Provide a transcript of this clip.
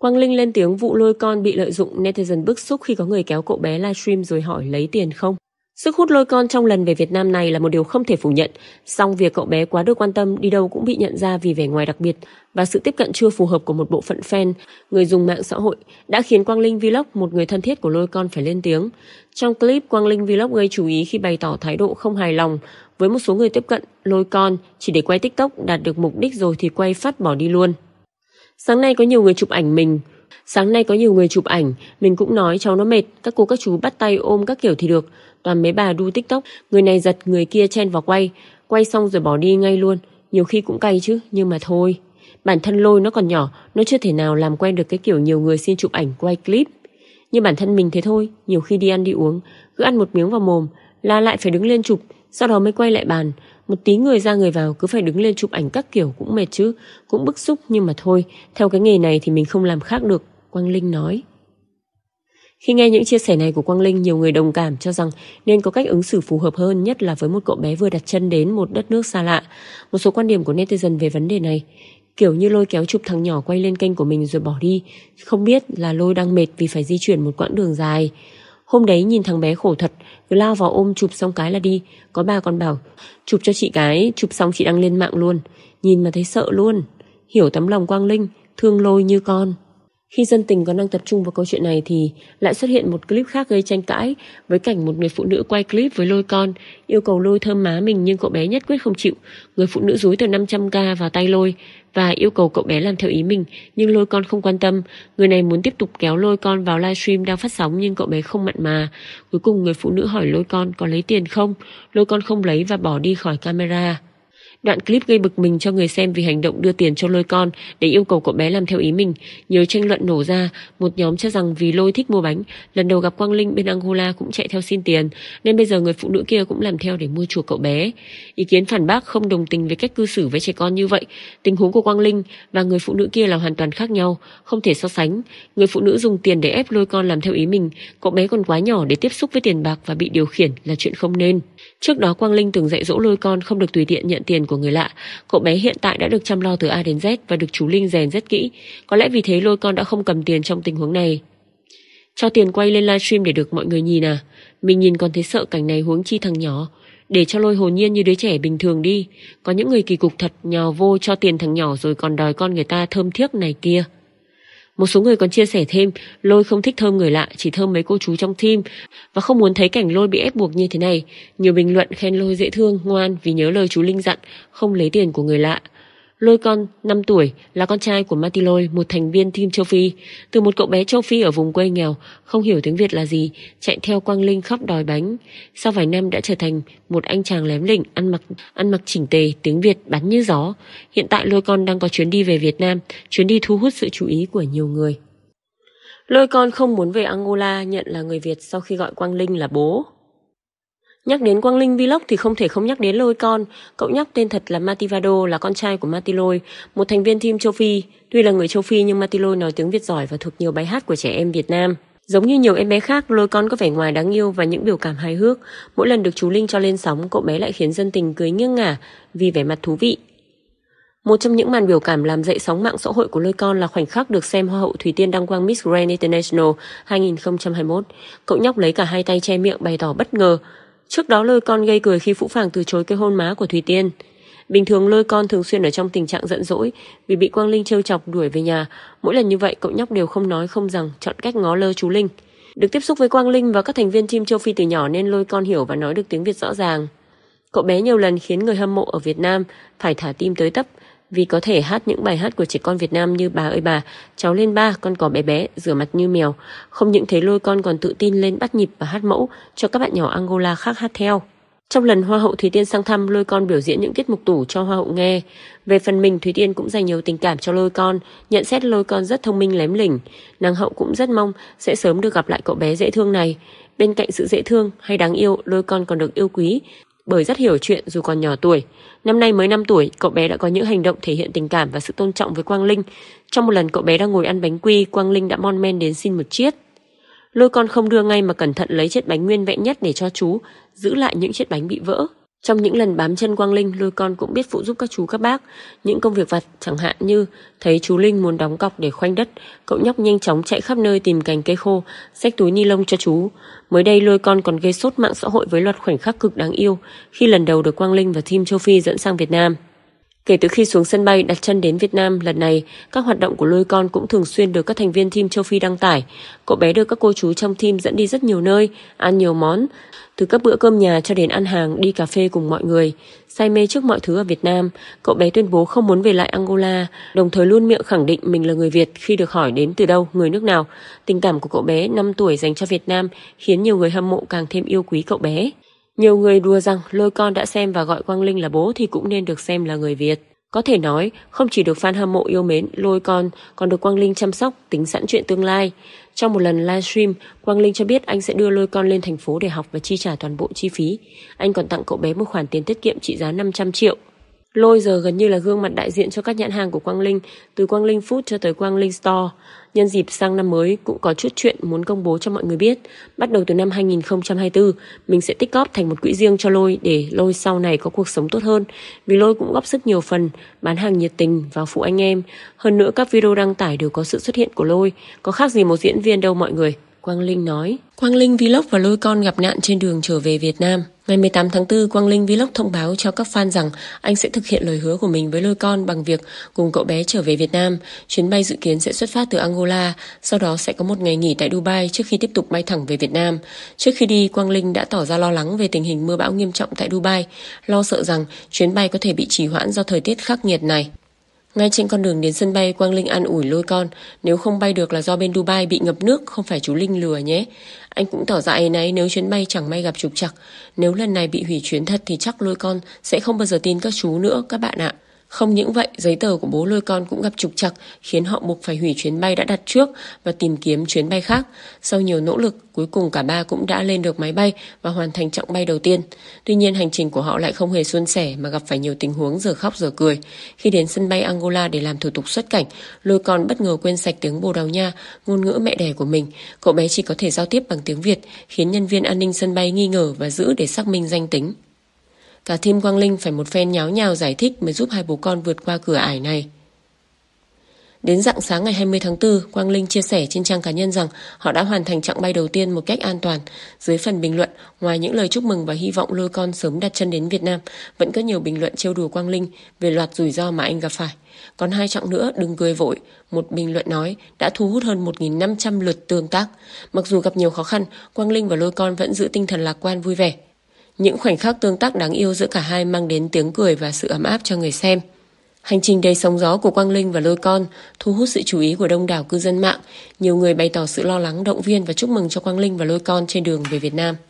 Quang Linh lên tiếng vụ lôi con bị lợi dụng netizen bức xúc khi có người kéo cậu bé livestream rồi hỏi lấy tiền không. Sức hút lôi con trong lần về Việt Nam này là một điều không thể phủ nhận, song việc cậu bé quá được quan tâm đi đâu cũng bị nhận ra vì vẻ ngoài đặc biệt và sự tiếp cận chưa phù hợp của một bộ phận fan, người dùng mạng xã hội đã khiến Quang Linh Vlog, một người thân thiết của lôi con phải lên tiếng. Trong clip, Quang Linh Vlog gây chú ý khi bày tỏ thái độ không hài lòng với một số người tiếp cận lôi con chỉ để quay TikTok đạt được mục đích rồi thì quay phát bỏ đi luôn. Sáng nay có nhiều người chụp ảnh mình. Sáng nay có nhiều người chụp ảnh, mình cũng nói cháu nó mệt, các cô các chú bắt tay ôm các kiểu thì được. Toàn mấy bà đu tiktok, người này giật, người kia chen vào quay. Quay xong rồi bỏ đi ngay luôn. Nhiều khi cũng cay chứ, nhưng mà thôi. Bản thân lôi nó còn nhỏ, nó chưa thể nào làm quen được cái kiểu nhiều người xin chụp ảnh quay clip. Như bản thân mình thế thôi, nhiều khi đi ăn đi uống, cứ ăn một miếng vào mồm, la lại phải đứng lên chụp, sau đó mới quay lại bàn Một tí người ra người vào cứ phải đứng lên chụp ảnh các kiểu cũng mệt chứ Cũng bức xúc nhưng mà thôi Theo cái nghề này thì mình không làm khác được Quang Linh nói khi nghe những chia sẻ này của Quang Linh, nhiều người đồng cảm cho rằng nên có cách ứng xử phù hợp hơn, nhất là với một cậu bé vừa đặt chân đến một đất nước xa lạ. Một số quan điểm của netizen về vấn đề này, kiểu như lôi kéo chụp thằng nhỏ quay lên kênh của mình rồi bỏ đi, không biết là lôi đang mệt vì phải di chuyển một quãng đường dài. Hôm đấy nhìn thằng bé khổ thật, cứ lao vào ôm chụp xong cái là đi. Có ba con bảo, chụp cho chị cái, chụp xong chị đăng lên mạng luôn. Nhìn mà thấy sợ luôn. Hiểu tấm lòng Quang Linh, thương lôi như con. Khi dân tình còn đang tập trung vào câu chuyện này thì lại xuất hiện một clip khác gây tranh cãi với cảnh một người phụ nữ quay clip với lôi con, yêu cầu lôi thơm má mình nhưng cậu bé nhất quyết không chịu. Người phụ nữ dúi tờ 500k vào tay lôi và yêu cầu cậu bé làm theo ý mình nhưng lôi con không quan tâm. Người này muốn tiếp tục kéo lôi con vào livestream đang phát sóng nhưng cậu bé không mặn mà. Cuối cùng người phụ nữ hỏi lôi con có lấy tiền không? Lôi con không lấy và bỏ đi khỏi camera. Đoạn clip gây bực mình cho người xem vì hành động đưa tiền cho lôi con để yêu cầu cậu bé làm theo ý mình. Nhiều tranh luận nổ ra, một nhóm cho rằng vì lôi thích mua bánh, lần đầu gặp Quang Linh bên Angola cũng chạy theo xin tiền, nên bây giờ người phụ nữ kia cũng làm theo để mua chuộc cậu bé. Ý kiến phản bác không đồng tình với cách cư xử với trẻ con như vậy. Tình huống của Quang Linh và người phụ nữ kia là hoàn toàn khác nhau, không thể so sánh. Người phụ nữ dùng tiền để ép lôi con làm theo ý mình, cậu bé còn quá nhỏ để tiếp xúc với tiền bạc và bị điều khiển là chuyện không nên. Trước đó Quang Linh từng dạy dỗ lôi con không được tùy tiện nhận tiền của người lạ. Cậu bé hiện tại đã được chăm lo từ A đến Z và được chú Linh rèn rất kỹ. Có lẽ vì thế lôi con đã không cầm tiền trong tình huống này. Cho tiền quay lên livestream để được mọi người nhìn à? Mình nhìn còn thấy sợ cảnh này huống chi thằng nhỏ. Để cho lôi hồn nhiên như đứa trẻ bình thường đi. Có những người kỳ cục thật nhào vô cho tiền thằng nhỏ rồi còn đòi con người ta thơm thiếc này kia. Một số người còn chia sẻ thêm, Lôi không thích thơm người lạ, chỉ thơm mấy cô chú trong team và không muốn thấy cảnh Lôi bị ép buộc như thế này. Nhiều bình luận khen Lôi dễ thương, ngoan vì nhớ lời chú Linh dặn, không lấy tiền của người lạ. Lôi Con, 5 tuổi, là con trai của Matiloi, một thành viên team châu Phi. Từ một cậu bé châu Phi ở vùng quê nghèo, không hiểu tiếng Việt là gì, chạy theo Quang Linh khóc đòi bánh. Sau vài năm đã trở thành một anh chàng lém lỉnh, ăn mặc ăn mặc chỉnh tề, tiếng Việt bắn như gió. Hiện tại Lôi Con đang có chuyến đi về Việt Nam, chuyến đi thu hút sự chú ý của nhiều người. Lôi Con không muốn về Angola nhận là người Việt sau khi gọi Quang Linh là bố. Nhắc đến Quang Linh Vlog thì không thể không nhắc đến lôi con. Cậu nhóc tên thật là Mativado là con trai của Matilôi, một thành viên team châu Phi. Tuy là người châu Phi nhưng Matilôi nói tiếng Việt giỏi và thuộc nhiều bài hát của trẻ em Việt Nam. Giống như nhiều em bé khác, lôi con có vẻ ngoài đáng yêu và những biểu cảm hài hước. Mỗi lần được chú Linh cho lên sóng, cậu bé lại khiến dân tình cười nghiêng ngả vì vẻ mặt thú vị. Một trong những màn biểu cảm làm dậy sóng mạng xã hội của lôi con là khoảnh khắc được xem Hoa hậu Thủy Tiên đăng quang Miss Grand International 2021. Cậu nhóc lấy cả hai tay che miệng bày tỏ bất ngờ. Trước đó lôi con gây cười khi phụ Phàng từ chối cái hôn má của Thủy Tiên. Bình thường lôi con thường xuyên ở trong tình trạng giận dỗi vì bị Quang Linh trêu chọc đuổi về nhà. Mỗi lần như vậy cậu nhóc đều không nói không rằng chọn cách ngó lơ chú Linh. Được tiếp xúc với Quang Linh và các thành viên team châu Phi từ nhỏ nên lôi con hiểu và nói được tiếng Việt rõ ràng. Cậu bé nhiều lần khiến người hâm mộ ở Việt Nam phải thả tim tới tấp vì có thể hát những bài hát của trẻ con Việt Nam như Bà ơi bà, Cháu lên ba, Con cỏ bé bé, Rửa mặt như mèo. Không những thế lôi con còn tự tin lên bắt nhịp và hát mẫu cho các bạn nhỏ Angola khác hát theo. Trong lần Hoa hậu Thúy Tiên sang thăm, Lôi Con biểu diễn những tiết mục tủ cho Hoa hậu nghe. Về phần mình, Thúy Tiên cũng dành nhiều tình cảm cho Lôi Con, nhận xét Lôi Con rất thông minh lém lỉnh. Nàng hậu cũng rất mong sẽ sớm được gặp lại cậu bé dễ thương này. Bên cạnh sự dễ thương hay đáng yêu, Lôi Con còn được yêu quý bởi rất hiểu chuyện dù còn nhỏ tuổi. Năm nay mới 5 tuổi, cậu bé đã có những hành động thể hiện tình cảm và sự tôn trọng với Quang Linh. Trong một lần cậu bé đang ngồi ăn bánh quy, Quang Linh đã mon men đến xin một chiếc. Lôi con không đưa ngay mà cẩn thận lấy chiếc bánh nguyên vẹn nhất để cho chú, giữ lại những chiếc bánh bị vỡ. Trong những lần bám chân Quang Linh, lôi con cũng biết phụ giúp các chú các bác. Những công việc vặt chẳng hạn như thấy chú Linh muốn đóng cọc để khoanh đất, cậu nhóc nhanh chóng chạy khắp nơi tìm cành cây khô, xách túi ni lông cho chú. Mới đây lôi con còn gây sốt mạng xã hội với loạt khoảnh khắc cực đáng yêu khi lần đầu được Quang Linh và Team Châu Phi dẫn sang Việt Nam. Kể từ khi xuống sân bay đặt chân đến Việt Nam lần này, các hoạt động của lôi con cũng thường xuyên được các thành viên team châu Phi đăng tải. Cậu bé được các cô chú trong team dẫn đi rất nhiều nơi, ăn nhiều món, từ các bữa cơm nhà cho đến ăn hàng, đi cà phê cùng mọi người. Say mê trước mọi thứ ở Việt Nam, cậu bé tuyên bố không muốn về lại Angola, đồng thời luôn miệng khẳng định mình là người Việt khi được hỏi đến từ đâu, người nước nào. Tình cảm của cậu bé 5 tuổi dành cho Việt Nam khiến nhiều người hâm mộ càng thêm yêu quý cậu bé. Nhiều người đùa rằng lôi con đã xem và gọi Quang Linh là bố thì cũng nên được xem là người Việt. Có thể nói, không chỉ được fan hâm mộ yêu mến, lôi con còn được Quang Linh chăm sóc, tính sẵn chuyện tương lai. Trong một lần livestream, Quang Linh cho biết anh sẽ đưa lôi con lên thành phố để học và chi trả toàn bộ chi phí. Anh còn tặng cậu bé một khoản tiền tiết kiệm trị giá 500 triệu. Lôi giờ gần như là gương mặt đại diện cho các nhãn hàng của Quang Linh, từ Quang Linh Food cho tới Quang Linh Store. Nhân dịp sang năm mới cũng có chút chuyện muốn công bố cho mọi người biết. Bắt đầu từ năm 2024, mình sẽ tích góp thành một quỹ riêng cho Lôi để Lôi sau này có cuộc sống tốt hơn. Vì Lôi cũng góp sức nhiều phần, bán hàng nhiệt tình và phụ anh em. Hơn nữa các video đăng tải đều có sự xuất hiện của Lôi, có khác gì một diễn viên đâu mọi người. Quang Linh nói. Quang Linh Vlog và Lôi Con gặp nạn trên đường trở về Việt Nam. Ngày 18 tháng 4, Quang Linh Vlog thông báo cho các fan rằng anh sẽ thực hiện lời hứa của mình với lôi con bằng việc cùng cậu bé trở về Việt Nam. Chuyến bay dự kiến sẽ xuất phát từ Angola, sau đó sẽ có một ngày nghỉ tại Dubai trước khi tiếp tục bay thẳng về Việt Nam. Trước khi đi, Quang Linh đã tỏ ra lo lắng về tình hình mưa bão nghiêm trọng tại Dubai, lo sợ rằng chuyến bay có thể bị trì hoãn do thời tiết khắc nghiệt này. Ngay trên con đường đến sân bay, Quang Linh an ủi lôi con. Nếu không bay được là do bên Dubai bị ngập nước, không phải chú Linh lừa nhé. Anh cũng tỏ ra ấy nấy nếu chuyến bay chẳng may gặp trục trặc. Nếu lần này bị hủy chuyến thật thì chắc lôi con sẽ không bao giờ tin các chú nữa, các bạn ạ. Không những vậy, giấy tờ của bố lôi con cũng gặp trục trặc, khiến họ buộc phải hủy chuyến bay đã đặt trước và tìm kiếm chuyến bay khác. Sau nhiều nỗ lực, cuối cùng cả ba cũng đã lên được máy bay và hoàn thành chặng bay đầu tiên. Tuy nhiên, hành trình của họ lại không hề suôn sẻ mà gặp phải nhiều tình huống giờ khóc giờ cười. Khi đến sân bay Angola để làm thủ tục xuất cảnh, lôi con bất ngờ quên sạch tiếng Bồ Đào Nha, ngôn ngữ mẹ đẻ của mình. Cậu bé chỉ có thể giao tiếp bằng tiếng Việt, khiến nhân viên an ninh sân bay nghi ngờ và giữ để xác minh danh tính. Cả Thim Quang Linh phải một phen nháo nhào giải thích mới giúp hai bố con vượt qua cửa ải này. Đến dạng sáng ngày 20 tháng 4, Quang Linh chia sẻ trên trang cá nhân rằng họ đã hoàn thành chặng bay đầu tiên một cách an toàn. Dưới phần bình luận, ngoài những lời chúc mừng và hy vọng lôi con sớm đặt chân đến Việt Nam, vẫn có nhiều bình luận trêu đùa Quang Linh về loạt rủi ro mà anh gặp phải. Còn hai chặng nữa, đừng cười vội. Một bình luận nói đã thu hút hơn 1.500 lượt tương tác. Mặc dù gặp nhiều khó khăn, Quang Linh và lôi con vẫn giữ tinh thần lạc quan vui vẻ. Những khoảnh khắc tương tác đáng yêu giữa cả hai mang đến tiếng cười và sự ấm áp cho người xem. Hành trình đầy sóng gió của Quang Linh và Lôi Con thu hút sự chú ý của đông đảo cư dân mạng. Nhiều người bày tỏ sự lo lắng, động viên và chúc mừng cho Quang Linh và Lôi Con trên đường về Việt Nam.